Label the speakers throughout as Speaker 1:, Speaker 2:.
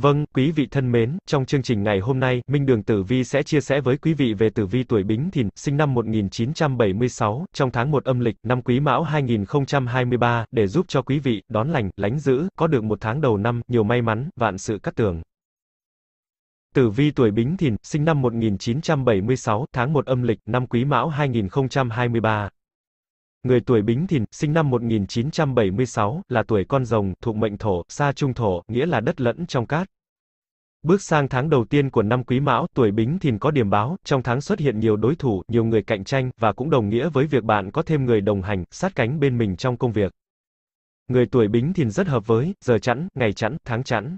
Speaker 1: Vâng, quý vị thân mến, trong chương trình ngày hôm nay, Minh Đường Tử Vi sẽ chia sẻ với quý vị về Tử Vi tuổi Bính Thìn, sinh năm 1976, trong tháng 1 âm lịch, năm Quý Mão 2023, để giúp cho quý vị đón lành, lánh giữ, có được một tháng đầu năm, nhiều may mắn, vạn sự cát tường. Tử vi tuổi Bính Thìn, sinh năm 1976, tháng 1 âm lịch, năm Quý Mão 2023. Người tuổi Bính Thìn, sinh năm 1976, là tuổi con rồng, thuộc mệnh thổ, sa trung thổ, nghĩa là đất lẫn trong cát. Bước sang tháng đầu tiên của năm Quý Mão, tuổi Bính Thìn có điểm báo, trong tháng xuất hiện nhiều đối thủ, nhiều người cạnh tranh, và cũng đồng nghĩa với việc bạn có thêm người đồng hành, sát cánh bên mình trong công việc. Người tuổi Bính Thìn rất hợp với, giờ chẵn, ngày chẵn, tháng chẵn.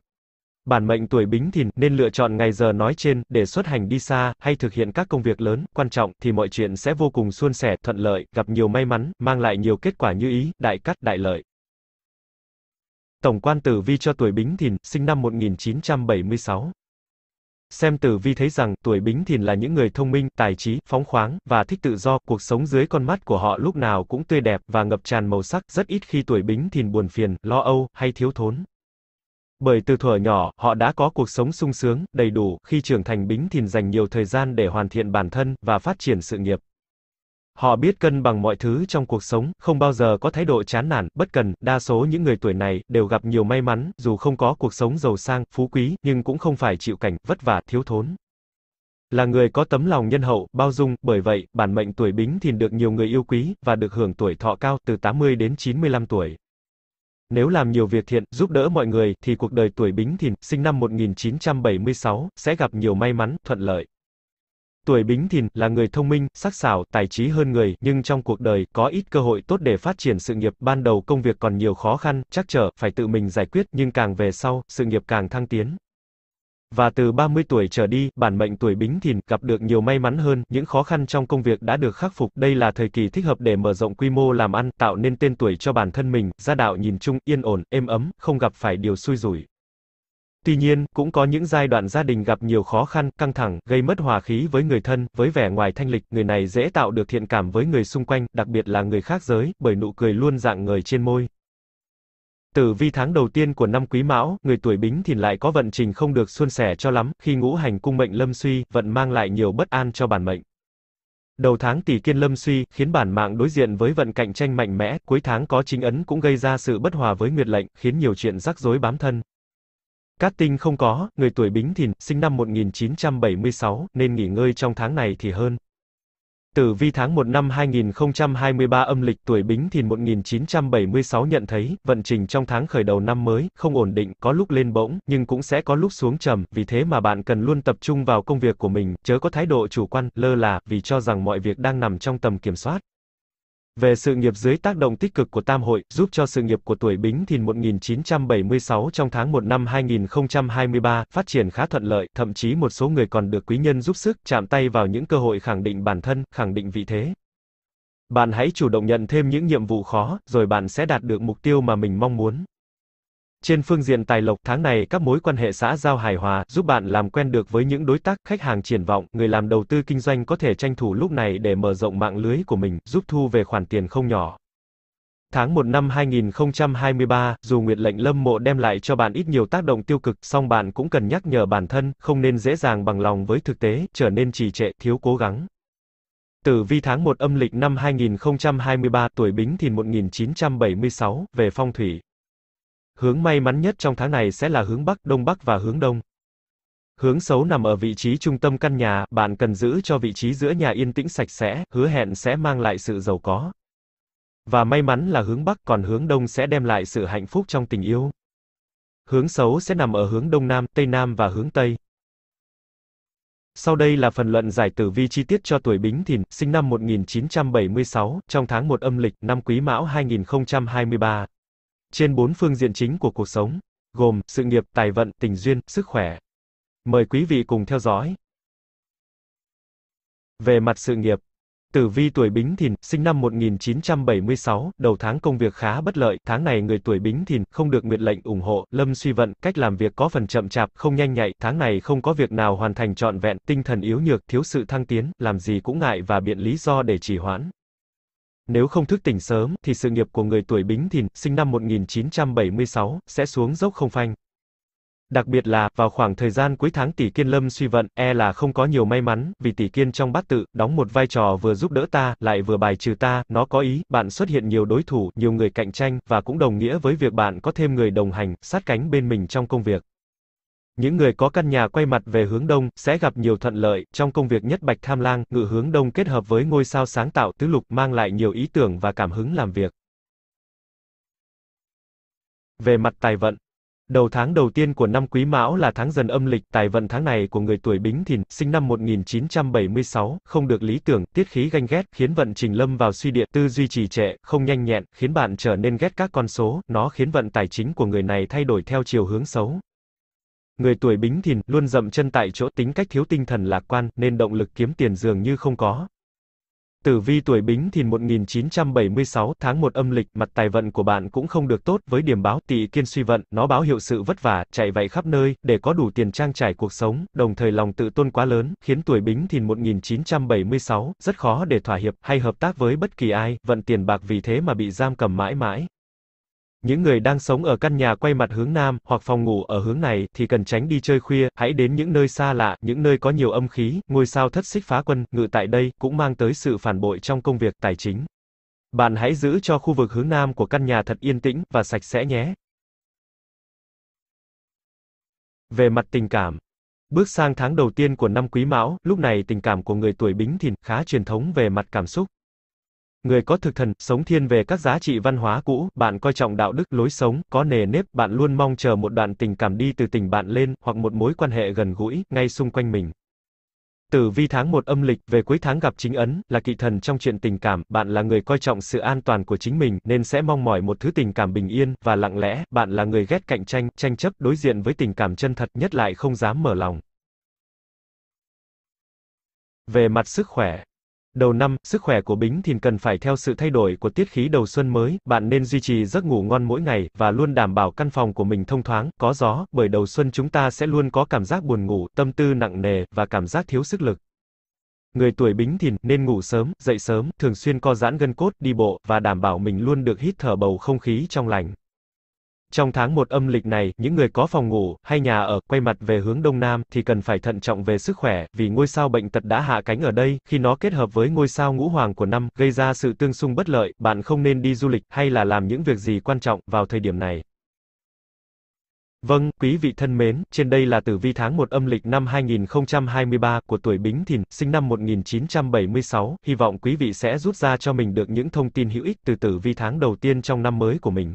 Speaker 1: Bản mệnh tuổi Bính Thìn nên lựa chọn ngày giờ nói trên để xuất hành đi xa hay thực hiện các công việc lớn, quan trọng thì mọi chuyện sẽ vô cùng suôn sẻ, thuận lợi, gặp nhiều may mắn, mang lại nhiều kết quả như ý, đại cát, đại lợi. Tổng quan tử vi cho tuổi Bính Thìn, sinh năm 1976. Xem tử vi thấy rằng, tuổi Bính Thìn là những người thông minh, tài trí, phóng khoáng, và thích tự do, cuộc sống dưới con mắt của họ lúc nào cũng tươi đẹp, và ngập tràn màu sắc, rất ít khi tuổi Bính Thìn buồn phiền, lo âu, hay thiếu thốn. Bởi từ thuở nhỏ, họ đã có cuộc sống sung sướng, đầy đủ, khi trưởng thành Bính Thìn dành nhiều thời gian để hoàn thiện bản thân, và phát triển sự nghiệp. Họ biết cân bằng mọi thứ trong cuộc sống, không bao giờ có thái độ chán nản, bất cần, đa số những người tuổi này, đều gặp nhiều may mắn, dù không có cuộc sống giàu sang, phú quý, nhưng cũng không phải chịu cảnh, vất vả, thiếu thốn. Là người có tấm lòng nhân hậu, bao dung, bởi vậy, bản mệnh tuổi Bính Thìn được nhiều người yêu quý, và được hưởng tuổi thọ cao, từ 80 đến 95 tuổi. Nếu làm nhiều việc thiện, giúp đỡ mọi người, thì cuộc đời tuổi Bính Thìn, sinh năm 1976, sẽ gặp nhiều may mắn, thuận lợi. Tuổi Bính Thìn là người thông minh, sắc sảo, tài trí hơn người, nhưng trong cuộc đời có ít cơ hội tốt để phát triển sự nghiệp, ban đầu công việc còn nhiều khó khăn, trắc trở, phải tự mình giải quyết, nhưng càng về sau, sự nghiệp càng thăng tiến. Và từ 30 tuổi trở đi, bản mệnh tuổi Bính Thìn gặp được nhiều may mắn hơn, những khó khăn trong công việc đã được khắc phục. Đây là thời kỳ thích hợp để mở rộng quy mô làm ăn, tạo nên tên tuổi cho bản thân mình, gia đạo nhìn chung yên ổn, êm ấm, không gặp phải điều xui rủi. Tuy nhiên, cũng có những giai đoạn gia đình gặp nhiều khó khăn, căng thẳng, gây mất hòa khí với người thân, với vẻ ngoài thanh lịch, người này dễ tạo được thiện cảm với người xung quanh, đặc biệt là người khác giới, bởi nụ cười luôn dạng người trên môi. Tử vi tháng đầu tiên của năm Quý Mão, người tuổi Bính Thìn lại có vận trình không được suôn sẻ cho lắm, khi ngũ hành cung mệnh Lâm Suy, vận mang lại nhiều bất an cho bản mệnh. Đầu tháng tỷ kiên lâm suy, khiến bản mạng đối diện với vận cạnh tranh mạnh mẽ, cuối tháng có chính ấn cũng gây ra sự bất hòa với nguyệt lệnh, khiến nhiều chuyện rắc rối bám thân. Cát tinh không có, người tuổi bính thìn, sinh năm 1976, nên nghỉ ngơi trong tháng này thì hơn. Tử vi tháng 1 năm 2023 âm lịch tuổi Bính Thìn 1976 nhận thấy, vận trình trong tháng khởi đầu năm mới, không ổn định, có lúc lên bỗng, nhưng cũng sẽ có lúc xuống trầm, vì thế mà bạn cần luôn tập trung vào công việc của mình, chớ có thái độ chủ quan, lơ là, vì cho rằng mọi việc đang nằm trong tầm kiểm soát về sự nghiệp dưới tác động tích cực của Tam hội, giúp cho sự nghiệp của tuổi Bính Thìn 1976 trong tháng 1 năm 2023 phát triển khá thuận lợi, thậm chí một số người còn được quý nhân giúp sức, chạm tay vào những cơ hội khẳng định bản thân, khẳng định vị thế. Bạn hãy chủ động nhận thêm những nhiệm vụ khó, rồi bạn sẽ đạt được mục tiêu mà mình mong muốn. Trên phương diện tài lộc tháng này các mối quan hệ xã giao hài hòa giúp bạn làm quen được với những đối tác, khách hàng triển vọng, người làm đầu tư kinh doanh có thể tranh thủ lúc này để mở rộng mạng lưới của mình, giúp thu về khoản tiền không nhỏ. Tháng 1 năm 2023, dù nguyệt lệnh lâm mộ đem lại cho bạn ít nhiều tác động tiêu cực, song bạn cũng cần nhắc nhở bản thân, không nên dễ dàng bằng lòng với thực tế, trở nên trì trệ, thiếu cố gắng. Tử vi tháng 1 âm lịch năm 2023, tuổi Bính Thìn 1976, về phong thủy. Hướng may mắn nhất trong tháng này sẽ là hướng Bắc, Đông Bắc và hướng Đông. Hướng xấu nằm ở vị trí trung tâm căn nhà, bạn cần giữ cho vị trí giữa nhà yên tĩnh sạch sẽ, hứa hẹn sẽ mang lại sự giàu có. Và may mắn là hướng Bắc còn hướng Đông sẽ đem lại sự hạnh phúc trong tình yêu. Hướng xấu sẽ nằm ở hướng Đông Nam, Tây Nam và hướng Tây. Sau đây là phần luận giải tử vi chi tiết cho tuổi Bính Thìn, sinh năm 1976, trong tháng 1 âm lịch, năm Quý Mão 2023 trên bốn phương diện chính của cuộc sống, gồm sự nghiệp, tài vận, tình duyên, sức khỏe. Mời quý vị cùng theo dõi. Về mặt sự nghiệp, Tử Vi tuổi Bính Thìn, sinh năm 1976, đầu tháng công việc khá bất lợi, tháng này người tuổi Bính Thìn không được nguyệt lệnh ủng hộ, lâm suy vận, cách làm việc có phần chậm chạp, không nhanh nhạy, tháng này không có việc nào hoàn thành trọn vẹn, tinh thần yếu nhược, thiếu sự thăng tiến, làm gì cũng ngại và biện lý do để trì hoãn. Nếu không thức tỉnh sớm, thì sự nghiệp của người tuổi Bính Thìn, sinh năm 1976, sẽ xuống dốc không phanh. Đặc biệt là, vào khoảng thời gian cuối tháng tỷ kiên lâm suy vận, e là không có nhiều may mắn, vì tỷ kiên trong bát tự, đóng một vai trò vừa giúp đỡ ta, lại vừa bài trừ ta, nó có ý, bạn xuất hiện nhiều đối thủ, nhiều người cạnh tranh, và cũng đồng nghĩa với việc bạn có thêm người đồng hành, sát cánh bên mình trong công việc. Những người có căn nhà quay mặt về hướng đông sẽ gặp nhiều thuận lợi trong công việc nhất Bạch Tham Lang, ngự hướng đông kết hợp với ngôi sao sáng tạo tứ lục mang lại nhiều ý tưởng và cảm hứng làm việc. Về mặt tài vận, Đầu tháng đầu tiên của năm Quý Mão là tháng dần âm lịch, tài vận tháng này của người tuổi Bính Thìn, sinh năm 1976, không được lý tưởng, tiết khí ganh ghét, khiến vận trình lâm vào suy địa, tư duy trì trệ, không nhanh nhẹn, khiến bạn trở nên ghét các con số, nó khiến vận tài chính của người này thay đổi theo chiều hướng xấu, Người tuổi bính thìn, luôn dậm chân tại chỗ tính cách thiếu tinh thần lạc quan, nên động lực kiếm tiền dường như không có. Tử vi tuổi Bính Thìn 1976 tháng 1 âm lịch, mặt tài vận của bạn cũng không được tốt, với điểm báo tỵ kiên suy vận, nó báo hiệu sự vất vả, chạy vậy khắp nơi, để có đủ tiền trang trải cuộc sống, đồng thời lòng tự tôn quá lớn, khiến tuổi Bính Thìn 1976 rất khó để thỏa hiệp hay hợp tác với bất kỳ ai, vận tiền bạc vì thế mà bị giam cầm mãi mãi. Những người đang sống ở căn nhà quay mặt hướng nam hoặc phòng ngủ ở hướng này thì cần tránh đi chơi khuya, hãy đến những nơi xa lạ, những nơi có nhiều âm khí, ngôi sao thất xích phá quân ngự tại đây cũng mang tới sự phản bội trong công việc tài chính. Bạn hãy giữ cho khu vực hướng nam của căn nhà thật yên tĩnh và sạch sẽ nhé. Về mặt tình cảm, Bước sang tháng đầu tiên của năm Quý Mão, lúc này tình cảm của người tuổi Bính Thìn khá truyền thống về mặt cảm xúc. Người có thực thần, sống thiên về các giá trị văn hóa cũ, bạn coi trọng đạo đức, lối sống, có nề nếp, bạn luôn mong chờ một đoạn tình cảm đi từ tình bạn lên, hoặc một mối quan hệ gần gũi, ngay xung quanh mình. Tử vi tháng 1 âm lịch, về cuối tháng gặp chính ấn, là kỵ thần trong chuyện tình cảm, bạn là người coi trọng sự an toàn của chính mình, nên sẽ mong mỏi một thứ tình cảm bình yên, và lặng lẽ, bạn là người ghét cạnh tranh, tranh chấp, đối diện với tình cảm chân thật, nhất lại không dám mở lòng. Về mặt sức khỏe, Đầu năm, sức khỏe của Bính Thìn cần phải theo sự thay đổi của tiết khí đầu xuân mới, bạn nên duy trì giấc ngủ ngon mỗi ngày và luôn đảm bảo căn phòng của mình thông thoáng, có gió, bởi đầu xuân chúng ta sẽ luôn có cảm giác buồn ngủ, tâm tư nặng nề và cảm giác thiếu sức lực. Người tuổi Bính Thìn nên ngủ sớm, dậy sớm, thường xuyên co giãn gân cốt, đi bộ và đảm bảo mình luôn được hít thở bầu không khí trong lành. Trong tháng 1 âm lịch này, những người có phòng ngủ hay nhà ở quay mặt về hướng đông nam thì cần phải thận trọng về sức khỏe, vì ngôi sao bệnh tật đã hạ cánh ở đây, khi nó kết hợp với ngôi sao ngũ hoàng của năm, gây ra sự tương xung bất lợi, bạn không nên đi du lịch hay là làm những việc gì quan trọng vào thời điểm này. Vâng, quý vị thân mến, trên đây là tử vi tháng 1 âm lịch năm 2023 của tuổi Bính Thìn, sinh năm 1976, hy vọng quý vị sẽ rút ra cho mình được những thông tin hữu ích từ tử vi tháng đầu tiên trong năm mới của mình.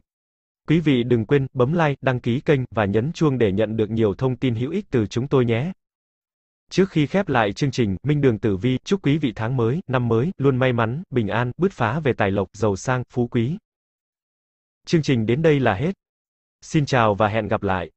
Speaker 1: Quý vị đừng quên bấm like, đăng ký kênh và nhấn chuông để nhận được nhiều thông tin hữu ích từ chúng tôi nhé. Trước khi khép lại chương trình, Minh Đường Tử Vi chúc quý vị tháng mới, năm mới luôn may mắn, bình an, bứt phá về tài lộc, giàu sang, phú quý. Chương trình đến đây là hết. Xin chào và hẹn gặp lại.